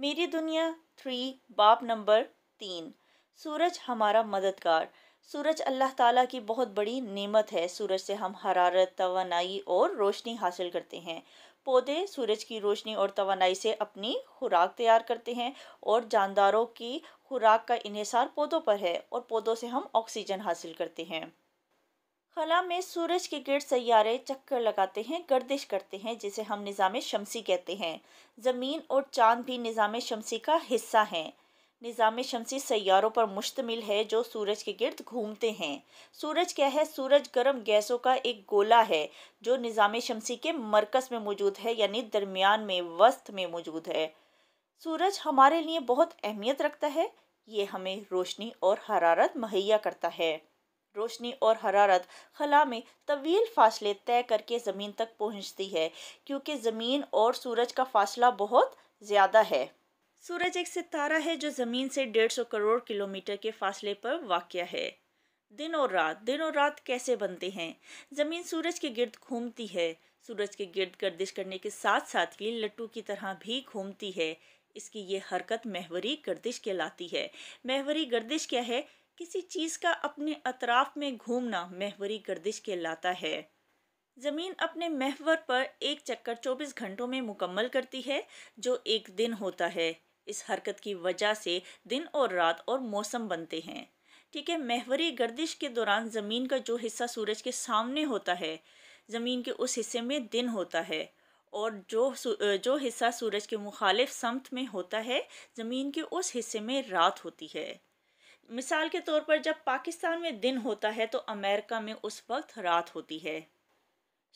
मेरी दुनिया थ्री बाप नंबर तीन सूरज हमारा मददगार सूरज अल्लाह ताला की बहुत बड़ी नेमत है सूरज से हम हरारत तोानाई और रोशनी हासिल करते हैं पौधे सूरज की रोशनी और तोानाई से अपनी खुराक तैयार करते हैं और जानदारों की खुराक का इहिसार पौधों पर है और पौधों से हम ऑक्सीजन हासिल करते हैं खला में सूरज के गिर सैारे चक्कर लगाते हैं गर्दिश करते हैं जिसे हम निज़ाम शमसी कहते हैं ज़मीन और चांद भी निज़ाम शमसी का हिस्सा हैं निज़ाम शमसी सैारों पर मुश्तमिल है जो सूरज के गिर्द घूमते हैं सूरज क्या है सूरज गर्म गैसों का एक गोला है जो निज़ाम शमसी के मरकज़ में मौजूद है यानी दरमियान में वस्त में मौजूद है सूरज हमारे लिए बहुत अहमियत रखता है ये हमें रोशनी और हरारत मुहैया करता है रोशनी और हरारत खला में तवील फासले तय करके ज़मीन तक पहुंचती है क्योंकि ज़मीन और सूरज का फासला बहुत ज़्यादा है सूरज एक सितारा है जो ज़मीन से डेढ़ सौ करोड़ किलोमीटर के फासले पर वाक़ है दिन और रात दिन और रात कैसे बनते हैं ज़मीन सूरज के गिर्द घूमती है सूरज के गिर्द गर्दिश करने के साथ साथ ही लट्टू की तरह भी घूमती है इसकी ये हरकत महवरी गर्दिश कहलाती है महवरी गर्दिश क्या है किसी चीज़ का अपने अतराफ में घूमना महवरी गर्दिश कहलाता है ज़मीन अपने महवर पर एक चक्कर 24 घंटों में मुकम्मल करती है जो एक दिन होता है इस हरकत की वजह से दिन और रात और मौसम बनते हैं ठीक है महवरी गर्दिश के दौरान ज़मीन का जो हिस्सा सूरज के सामने होता है ज़मीन के उस हिस्से में दिन होता है और जो जो हिस्सा सूरज के मुखालिफ समत में होता है ज़मीन के उस हिस्से में रात होती है मिसाल के तौर पर जब पाकिस्तान में दिन होता है तो अमेरिका में उस वक्त रात होती है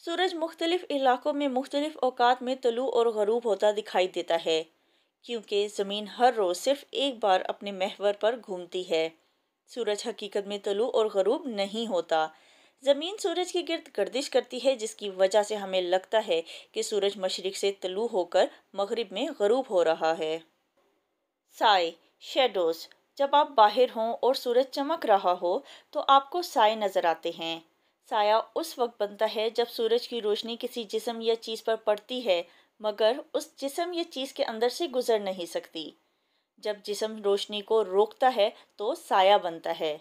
सूरज मुख्तलिफ़ इलाक़ों में मुख्तलिफ़ अवकात में तलु और गरूब होता दिखाई देता है क्योंकि ज़मीन हर रोज़ सिर्फ एक बार अपने महवर पर घूमती है सूरज हकीकत में तलु और गरूब नहीं होता ज़मीन सूरज के गिरद गर्दिश करती है जिसकी वजह से हमें लगता है कि सूरज मशरक़ से तलु होकर मगरब में गरूब हो रहा है साय शेडोज़ जब आप बाहर हों और सूरज चमक रहा हो तो आपको साए नज़र आते हैं साया उस वक्त बनता है जब सूरज की रोशनी किसी जिसम या चीज़ पर पड़ती है मगर उस जिसम या चीज़ के अंदर से गुजर नहीं सकती जब जिसम रोशनी को रोकता है तो साया बनता है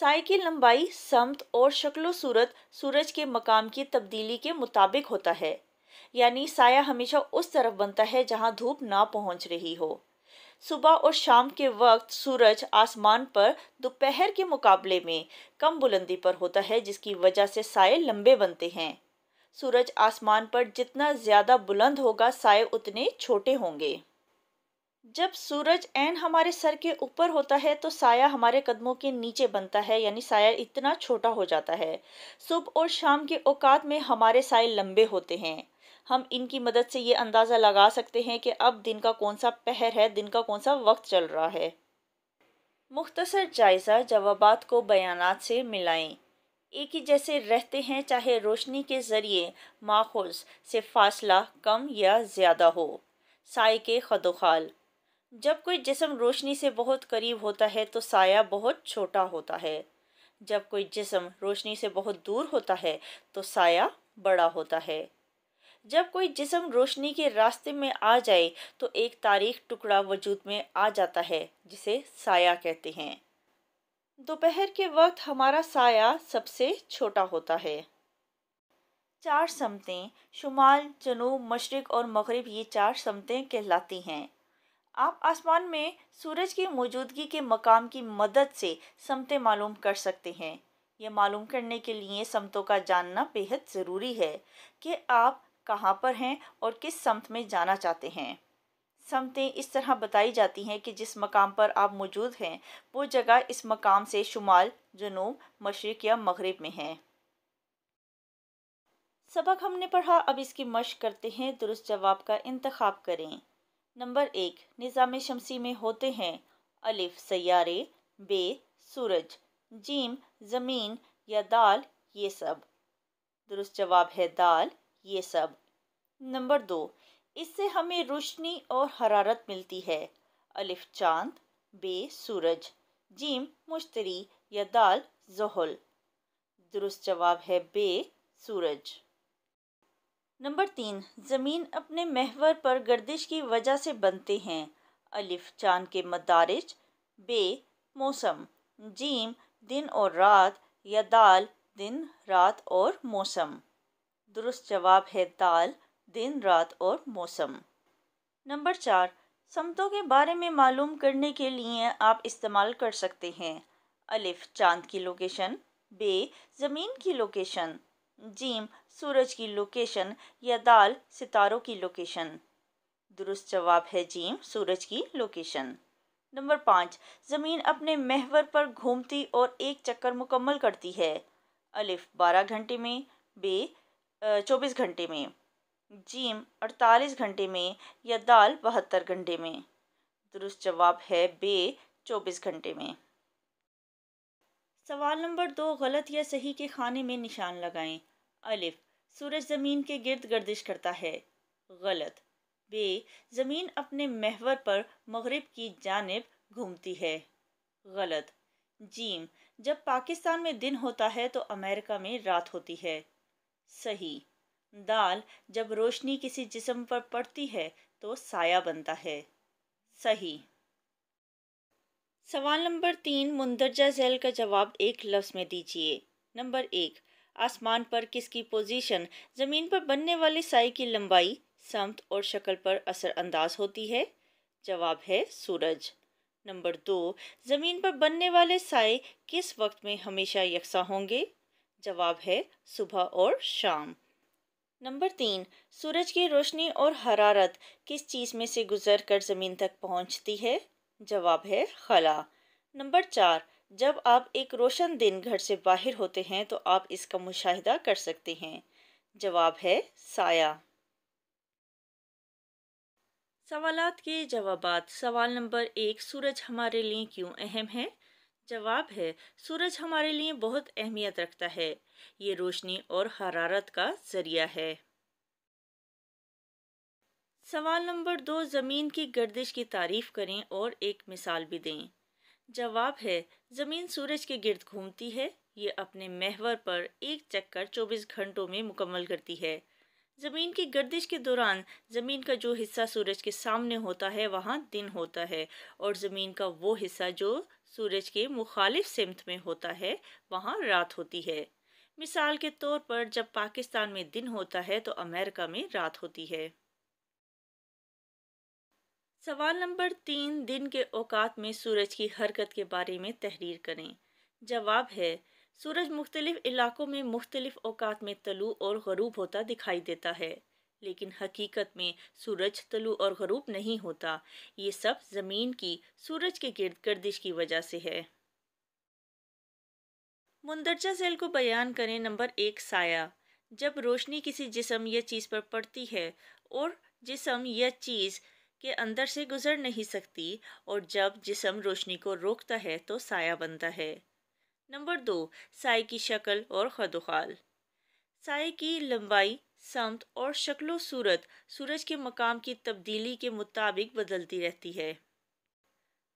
साय की लंबाई समत और शक्लो सूरत सूरज के मकाम की तब्दीली के मुताबिक होता है यानी साया हमेशा उस तरफ बनता है जहाँ धूप ना पहुँच रही हो सुबह और शाम के वक्त सूरज आसमान पर दोपहर के मुकाबले में कम बुलंदी पर होता है जिसकी वजह से साए लंबे बनते हैं सूरज आसमान पर जितना ज़्यादा बुलंद होगा साए उतने छोटे होंगे जब सूरज एन हमारे सर के ऊपर होता है तो साया हमारे कदमों के नीचे बनता है यानी साया इतना छोटा हो जाता है सुबह और शाम के औकात में हमारे साए लंबे होते हैं हम इनकी मदद से ये अंदाज़ा लगा सकते हैं कि अब दिन का कौन सा पहर है दिन का कौन सा वक्त चल रहा है मुख्तसर जायज़ा जवाब को बयान से मिलाएं एक ही जैसे रहते हैं चाहे रोशनी के ज़रिए माखज से फासला कम या ज़्यादा हो साय के खदोखाल जब कोई जिसम रोशनी से बहुत करीब होता है तो साया बहुत छोटा होता है जब कोई जिसम रोशनी से बहुत दूर होता है तो साया बड़ा होता है जब कोई जिसम रोशनी के रास्ते में आ जाए तो एक तारीख टुकड़ा वजूद में आ जाता है जिसे साया कहते हैं दोपहर के वक्त हमारा साया सबसे छोटा होता है चार समतें शुमाल जनूब मशरक और मगरब ये चार समतें कहलाती हैं आप आसमान में सूरज की मौजूदगी के मकाम की मदद से समतें मालूम कर सकते हैं ये मालूम करने के लिए समतों का जानना बेहद ज़रूरी है कि आप कहाँ पर हैं और किस समत में जाना चाहते हैं समतें इस तरह बताई जाती हैं कि जिस मकाम पर आप मौजूद हैं वो जगह इस मकाम से शुमाल जनूब मशरक़ या मगरब में है सबक हमने पढ़ा अब इसकी मश्क करते हैं दुरुस्त जवाब का इंतखब करें नंबर एक निज़ाम शमसी में होते हैं अलिफ सारे बे सूरज जीम ज़मीन या दाल ये सब दुरुस्त जवाब है दाल ये सब नंबर दो इससे हमें रोशनी और हरारत मिलती है अलिफ चांद बे सूरज जीम मुश्तरी या दाल जहल दुरुस्त जवाब है बे सूरज नंबर तीन ज़मीन अपने महवर पर गर्दिश की वजह से बनते हैं अलिफ चांद के मदारज बे मौसम जीम दिन और रात या दाल दिन रात और मौसम दुरुस्त जवाब है दाल दिन रात और मौसम नंबर चार समतों के बारे में मालूम करने के लिए आप इस्तेमाल कर सकते हैं अलिफ चांद की लोकेशन बे ज़मीन की लोकेशन जीम सूरज की लोकेशन या दाल सितारों की लोकेशन दुरुस्त जवाब है जीम सूरज की लोकेशन नंबर पाँच ज़मीन अपने महवर पर घूमती और एक चक्कर मुकम्मल करती है अलिफ बारह घंटे में बे चौबीस घंटे में जीम अड़तालीस घंटे में या दाल बहत्तर घंटे में दुरुस्त जवाब है बे चौबीस घंटे में सवाल नंबर दो गलत या सही के खाने में निशान लगाएं अलिफ सूरज ज़मीन के गिर्द गर्दिश करता है गलत बे ज़मीन अपने महवर पर मगरब की जानब घूमती है गलत जीम जब पाकिस्तान में दिन होता है तो अमेरिका में रात होती है सही दाल जब रोशनी किसी जिस्म पर पड़ती है तो साया बनता है सही सवाल नंबर तीन मुंदरजा जैल का जवाब एक लफ्ज़ में दीजिए नंबर एक आसमान पर किसकी पोजीशन ज़मीन पर बनने वाले साय की लंबाई समत और शक्ल पर असरअंदाज होती है जवाब है सूरज नंबर दो ज़मीन पर बनने वाले साय किस वक्त में हमेशा यकसा होंगे जवाब है सुबह और शाम नंबर तीन सूरज की रोशनी और हरारत किस चीज़ में से गुजर कर ज़मीन तक पहुंचती है जवाब है खला नंबर चार जब आप एक रोशन दिन घर से बाहर होते हैं तो आप इसका मुशाहिदा कर सकते हैं जवाब है साया सवालात के जवाब सवाल नंबर एक सूरज हमारे लिए क्यों अहम है जवाब है सूरज हमारे लिए बहुत अहमियत रखता है ये रोशनी और हरारत का जरिया है सवाल नंबर दो ज़मीन की गर्दिश की तारीफ करें और एक मिसाल भी दें जवाब है ज़मीन सूरज के गिर्द घूमती है ये अपने महवर पर एक चक्कर 24 घंटों में मुकम्मल करती है ज़मीन की गर्दिश के दौरान ज़मीन का जो हिस्सा सूरज के सामने होता है वहाँ दिन होता है और ज़मीन का वो हिस्सा जो सूरज के मुखालिफ सिमत में होता है वहाँ रात होती है मिसाल के तौर पर जब पाकिस्तान में दिन होता है तो अमेरिका में रात होती है सवाल नंबर तीन दिन के औकात में सूरज की हरकत के बारे में तहरीर करें जवाब है सूरज मुख्तलिफ इलाकों में मुख्तलिफ औकात में तलु और गरूब होता दिखाई देता है लेकिन हकीकत में सूरज तलु और गरूब नहीं होता ये सब ज़मीन की सूरज के गिरद गर्दिश की वजह से है मुंदरजा जैल को बयान करें नंबर एक साया जब रोशनी किसी जिसम या चीज़ पर पड़ती है और जिसम या चीज़ के अंदर से गुजर नहीं सकती और जब जिसम रोशनी को रोकता है तो साया बनता है नंबर दो साय की शक्ल और खदोखाल साय की लंबाई समत और शक्लो सूरत सूरज के मकाम की तब्दीली के मुताबिक बदलती रहती है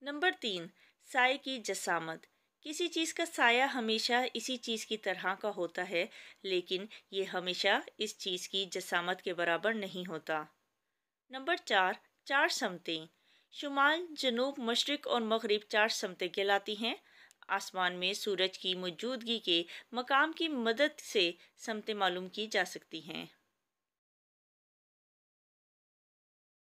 नंबर तीन साय की जसामत किसी चीज़ का साया हमेशा इसी चीज़ की तरह का होता है लेकिन ये हमेशा इस चीज़ की जसामत के बराबर नहीं होता नंबर चार चार समतें शुमाल जनूब मशरक और मगरब चार समतें कहलाती हैं आसमान में सूरज की मौजूदगी के मकाम की मदद से समतें मालूम की जा सकती हैं